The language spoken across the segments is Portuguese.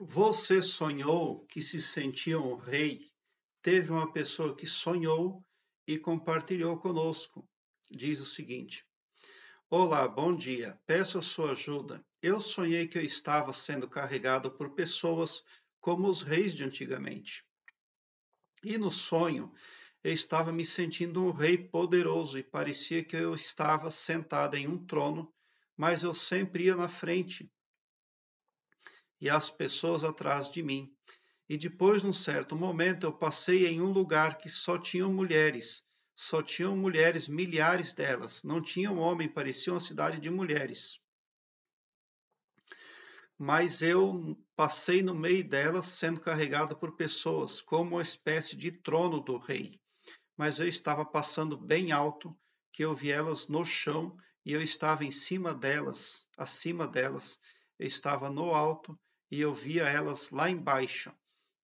Você sonhou que se sentia um rei? Teve uma pessoa que sonhou e compartilhou conosco. Diz o seguinte: Olá, bom dia. Peço a sua ajuda. Eu sonhei que eu estava sendo carregado por pessoas como os reis de antigamente. E no sonho, eu estava me sentindo um rei poderoso e parecia que eu estava sentado em um trono, mas eu sempre ia na frente e as pessoas atrás de mim. E depois, num certo momento, eu passei em um lugar que só tinham mulheres, só tinham mulheres, milhares delas, não tinham homem, parecia uma cidade de mulheres. Mas eu passei no meio delas, sendo carregado por pessoas, como uma espécie de trono do rei. Mas eu estava passando bem alto, que eu vi elas no chão e eu estava em cima delas, acima delas. Eu estava no alto e eu via elas lá embaixo,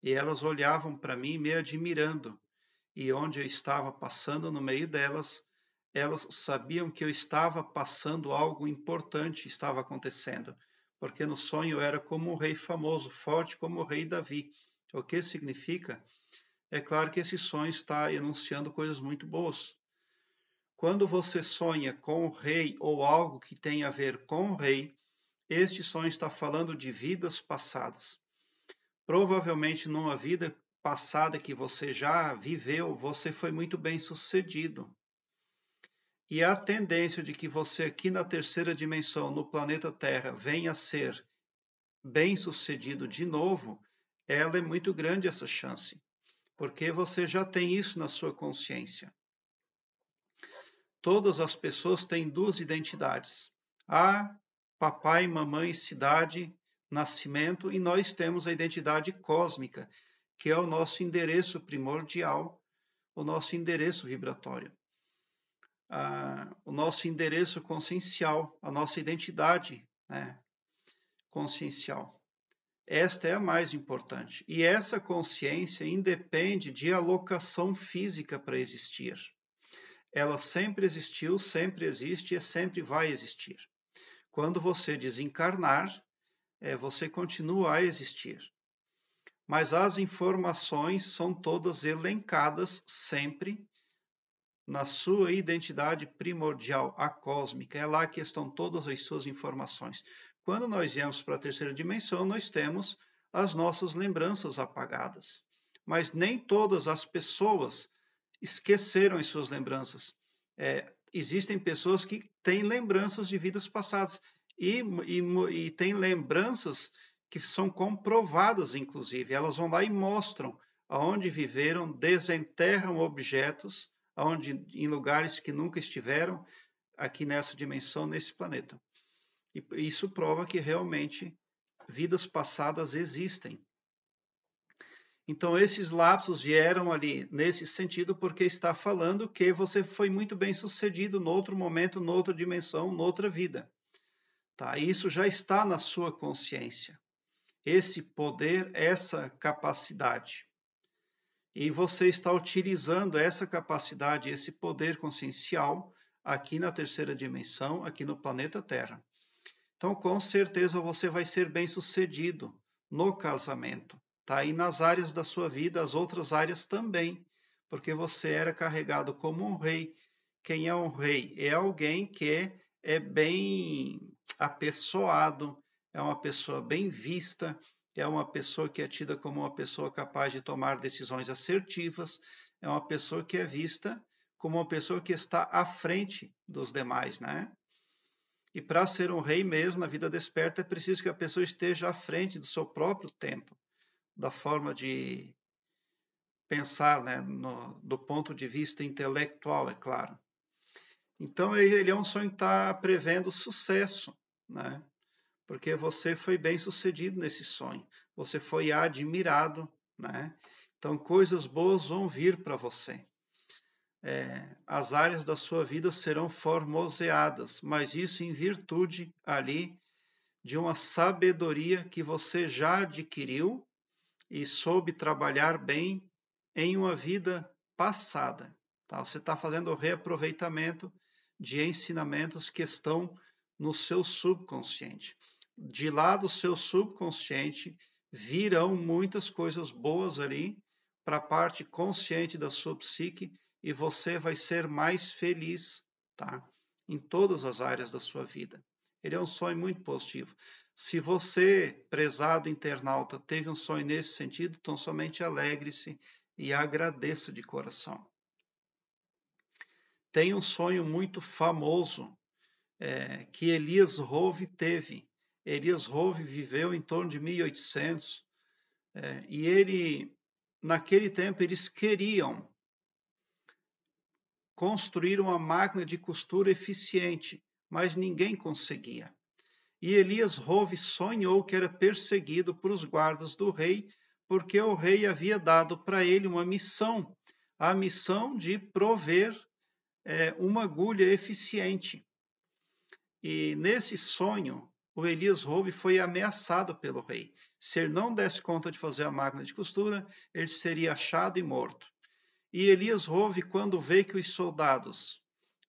e elas olhavam para mim me admirando, e onde eu estava passando no meio delas, elas sabiam que eu estava passando algo importante estava acontecendo, porque no sonho era como um rei famoso, forte como o rei Davi. O que significa? É claro que esse sonho está enunciando coisas muito boas. Quando você sonha com o rei ou algo que tem a ver com o rei, este sonho está falando de vidas passadas. Provavelmente numa vida passada que você já viveu, você foi muito bem sucedido. E a tendência de que você aqui na terceira dimensão, no planeta Terra, venha a ser bem sucedido de novo, ela é muito grande essa chance, porque você já tem isso na sua consciência. Todas as pessoas têm duas identidades. A papai, mamãe, cidade, nascimento, e nós temos a identidade cósmica, que é o nosso endereço primordial, o nosso endereço vibratório, ah, o nosso endereço consciencial, a nossa identidade né, consciencial. Esta é a mais importante. E essa consciência independe de alocação física para existir. Ela sempre existiu, sempre existe e sempre vai existir. Quando você desencarnar, é, você continua a existir. Mas as informações são todas elencadas sempre na sua identidade primordial, a cósmica. É lá que estão todas as suas informações. Quando nós viemos para a terceira dimensão, nós temos as nossas lembranças apagadas. Mas nem todas as pessoas esqueceram as suas lembranças. É, existem pessoas que têm lembranças de vidas passadas e, e, e têm lembranças que são comprovadas, inclusive. Elas vão lá e mostram aonde viveram, desenterram objetos aonde, em lugares que nunca estiveram aqui nessa dimensão, nesse planeta. E isso prova que realmente vidas passadas existem. Então, esses lapsos vieram ali nesse sentido, porque está falando que você foi muito bem sucedido outro momento, noutra dimensão, noutra vida. Tá? Isso já está na sua consciência. Esse poder, essa capacidade. E você está utilizando essa capacidade, esse poder consciencial aqui na terceira dimensão, aqui no planeta Terra. Então, com certeza, você vai ser bem sucedido no casamento Tá? E nas áreas da sua vida, as outras áreas também, porque você era carregado como um rei. Quem é um rei? É alguém que é bem apessoado, é uma pessoa bem vista, é uma pessoa que é tida como uma pessoa capaz de tomar decisões assertivas, é uma pessoa que é vista como uma pessoa que está à frente dos demais, né? E para ser um rei mesmo na vida desperta é preciso que a pessoa esteja à frente do seu próprio tempo da forma de pensar, né, no, do ponto de vista intelectual, é claro. Então, ele é um sonho que está prevendo sucesso, né? porque você foi bem sucedido nesse sonho, você foi admirado, né? Então, coisas boas vão vir para você. É, as áreas da sua vida serão formoseadas, mas isso em virtude ali de uma sabedoria que você já adquiriu e soube trabalhar bem em uma vida passada. Tá? Você está fazendo o reaproveitamento de ensinamentos que estão no seu subconsciente. De lá do seu subconsciente virão muitas coisas boas ali para a parte consciente da sua psique e você vai ser mais feliz, tá? Em todas as áreas da sua vida. Ele é um sonho muito positivo. Se você, prezado internauta, teve um sonho nesse sentido, então somente alegre-se e agradeça de coração. Tem um sonho muito famoso é, que Elias Rove teve. Elias Rove viveu em torno de 1800 é, e ele, naquele tempo, eles queriam construir uma máquina de costura eficiente mas ninguém conseguia. E Elias Rove sonhou que era perseguido por os guardas do rei, porque o rei havia dado para ele uma missão, a missão de prover é, uma agulha eficiente. E nesse sonho, o Elias Rove foi ameaçado pelo rei. Se ele não desse conta de fazer a máquina de costura, ele seria achado e morto. E Elias Rove, quando vê que os soldados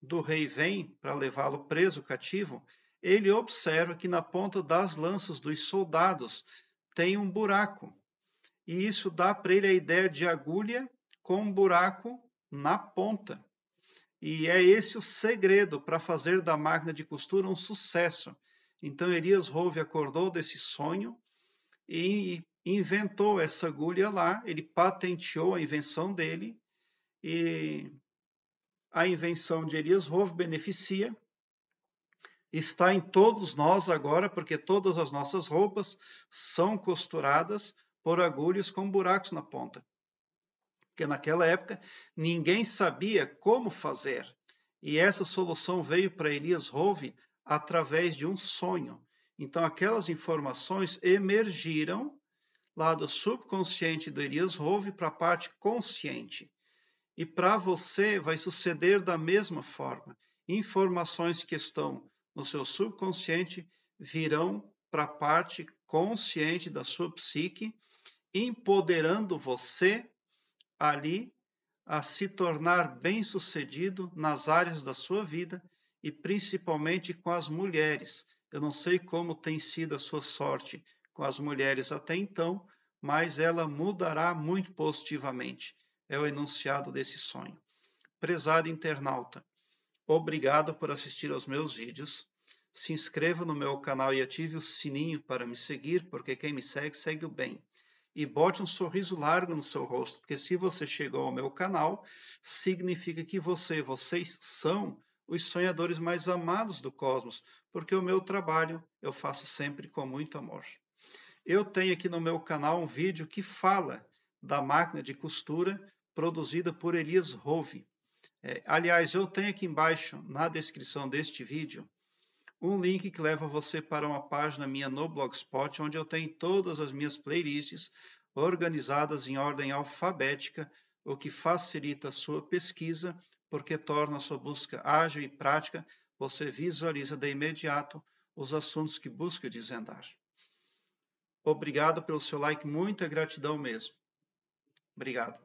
do rei vem para levá-lo preso, cativo, ele observa que na ponta das lanças dos soldados tem um buraco. E isso dá para ele a ideia de agulha com um buraco na ponta. E é esse o segredo para fazer da máquina de costura um sucesso. Então Elias Rove acordou desse sonho e inventou essa agulha lá, ele patenteou a invenção dele e a invenção de Elias Rowe beneficia. Está em todos nós agora, porque todas as nossas roupas são costuradas por agulhas com buracos na ponta. Porque naquela época ninguém sabia como fazer. E essa solução veio para Elias Rowe através de um sonho. Então, aquelas informações emergiram lá do subconsciente do Elias Rove para a parte consciente e para você vai suceder da mesma forma. Informações que estão no seu subconsciente virão para a parte consciente da sua psique, empoderando você ali a se tornar bem-sucedido nas áreas da sua vida e principalmente com as mulheres. Eu não sei como tem sido a sua sorte com as mulheres até então, mas ela mudará muito positivamente é o enunciado desse sonho. Prezado internauta, obrigado por assistir aos meus vídeos. Se inscreva no meu canal e ative o sininho para me seguir, porque quem me segue, segue o bem. E bote um sorriso largo no seu rosto, porque se você chegou ao meu canal, significa que você, vocês são os sonhadores mais amados do cosmos, porque o meu trabalho eu faço sempre com muito amor. Eu tenho aqui no meu canal um vídeo que fala da máquina de costura produzida por Elias Rove. É, aliás, eu tenho aqui embaixo, na descrição deste vídeo, um link que leva você para uma página minha no Blogspot, onde eu tenho todas as minhas playlists organizadas em ordem alfabética, o que facilita a sua pesquisa, porque torna a sua busca ágil e prática, você visualiza de imediato os assuntos que busca desvendar. Obrigado pelo seu like, muita gratidão mesmo. Obrigado.